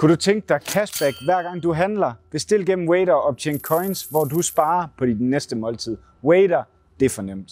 Kunne du tænke dig cashback hver gang du handler? Bestil gennem Waiter og optjen coins, hvor du sparer på dit næste måltid. Waiter, det er for nemt.